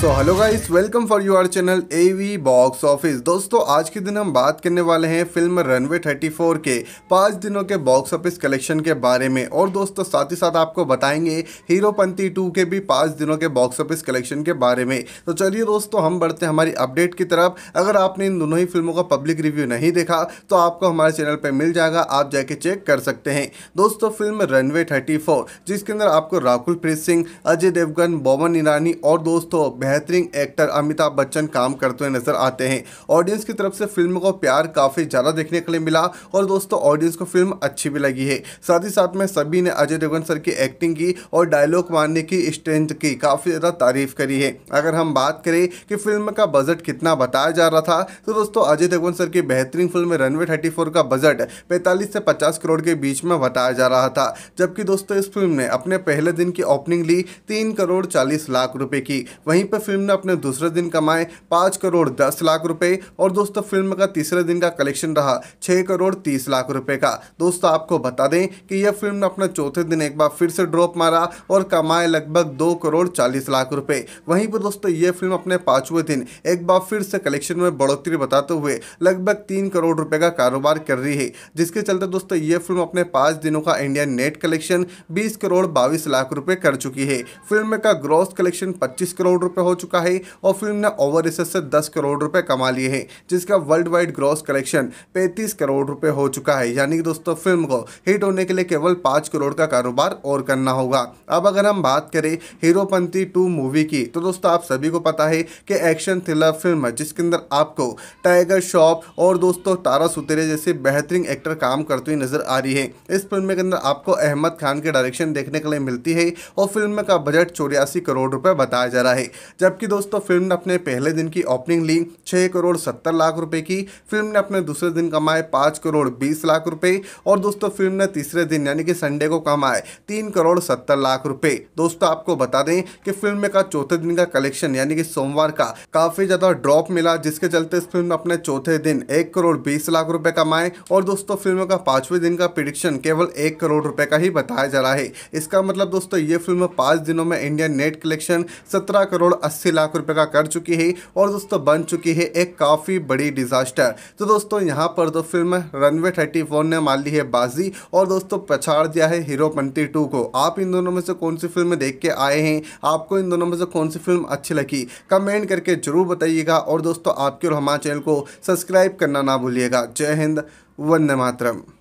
so hello guys welcome for your channel A V box office दोस्तों आज के दिन हम बात करने वाले हैं फिल्म रनवे 34 के पाँच दिनों के बॉक्स ऑफिस कलेक्शन के बारे में और दोस्तों साथ ही साथ आपको बताएंगे हीरोपंथी 2 के भी पाँच दिनों के बॉक्स ऑफिस कलेक्शन के बारे में तो चलिए दोस्तों हम बढ़ते हैं हमारी अपडेट की तरफ अगर आपने इन दोनों ही फिल्मों का पब्लिक रिव्यू नहीं देखा तो आपको हमारे चैनल पर मिल जाएगा आप जाके चेक कर सकते हैं दोस्तों फिल्म रनवे थर्टी जिसके अंदर आपको राहुल प्रीत सिंह अजय देवगन बोमन ईरानी और दोस्तों बेहतरीन एक्टर अमिताभ बच्चन काम करते हुए नजर आते हैं ऑडियंस की तरफ से फिल्म को प्यार काफ़ी ज़्यादा देखने के लिए मिला और दोस्तों ऑडियंस को फिल्म अच्छी भी लगी है साथ ही साथ में सभी ने अजय देवगन सर की एक्टिंग की और डायलॉग मारने की स्ट्रेंथ की काफ़ी ज़्यादा तारीफ करी है अगर हम बात करें कि फिल्म का बजट कितना बताया जा रहा था तो दोस्तों अजय देवगन सर की बेहतरीन फिल्म रनवे थर्टी का बजट पैंतालीस से पचास करोड़ के बीच में बताया जा रहा था जबकि दोस्तों इस फिल्म ने अपने पहले दिन की ओपनिंग ली तीन करोड़ चालीस लाख रुपए की वहीं पर दोस्तों फिल्म ने अपने दूसरे दिन कमाए पाँच करोड़ दस लाख रुपए और दोस्तों फिल्म का तीसरे दिन का कलेक्शन रहा छः करोड़ तीस लाख रुपए का दोस्तों आपको बता दें कि यह फिल्म ने अपना चौथे दिन एक बार फिर से ड्रॉप मारा और कमाए लगभग दो करोड़ चालीस लाख रुपये वहीं पर दोस्तों ये फिल्म अपने पाँचवें दिन एक बार फिर से कलेक्शन में बढ़ोतरी बताते हुए लगभग तीन करोड़ रुपये का कारोबार कर रही है जिसके चलते दोस्तों ये फिल्म अपने पाँच दिनों का इंडियन नेट कलेक्शन बीस करोड़ बाईस लाख रुपये कर चुकी है फिल्म का ग्रॉस कलेक्शन पच्चीस करोड़ रुपये हो चुका है और फिल्म ने ओवर रिसर्च से 10 करोड़ रुपए कमा लिए हैं जिसका world wide gross collection 35 crore रुपए हो चुका है यानी कि दोस्तों फिल्म को हिट होने के लिए केवल पाँच करोड़ का कारोबार और करना होगा अब अगर हम बात करें हीरोपंथी टू मूवी की तो दोस्तों आप सभी को पता है कि एक्शन थ्रिलर फिल्म जिसके अंदर आपको टाइगर श्रॉफ और दोस्तों तारा सुतरे जैसे बेहतरीन एक्टर काम करती हुई नजर आ रही है इस फिल्म के अंदर आपको अहमद खान के डायरेक्शन देखने के लिए मिलती है और फिल्म का बजट चौरासी करोड़ रुपए बताया जा रहा है जबकि दोस्तों फिल्म ने अपने पहले दिन की ओपनिंग ली छः करोड़ सत्तर लाख रुपये की फिल्म ने अपने दूसरे दिन कमाए पाँच करोड़ बीस लाख रुपये और दोस्तों फिल्म ने तीसरे दिन यानी कि संडे को कमाए तीन करोड़ सत्तर लाख रुपये दोस्तों आपको बता दें कि फिल्म का चौथे दिन का कलेक्शन यानी कि सोमवार का काफ़ी ज़्यादा ड्रॉप मिला जिसके चलते इस फिल्म अपने चौथे दिन एक करोड़ बीस लाख रुपये कमाए और दोस्तों फिल्म का पाँचवें दिन का प्रिडिक्शन केवल एक करोड़ रुपए का ही बताया जा रहा है इसका मतलब दोस्तों ये फिल्म पाँच दिनों में इंडियन नेट कलेक्शन सत्रह करोड़ अस्सी लाख रुपये का कर चुकी है और दोस्तों बन चुकी है एक काफ़ी बड़ी डिज़ास्टर तो दोस्तों यहाँ पर तो फिल्म रनवे थर्टी ने मान ली है बाजी और दोस्तों पछाड़ दिया है हीरोपंती टू को आप इन दोनों में से कौन सी फिल्म देख के आए हैं आपको इन दोनों में से कौन सी फिल्म अच्छी लगी कमेंट करके जरूर बताइएगा और दोस्तों आपके और हमारे चैनल को सब्सक्राइब करना ना भूलिएगा जय हिंद वंदे मातरम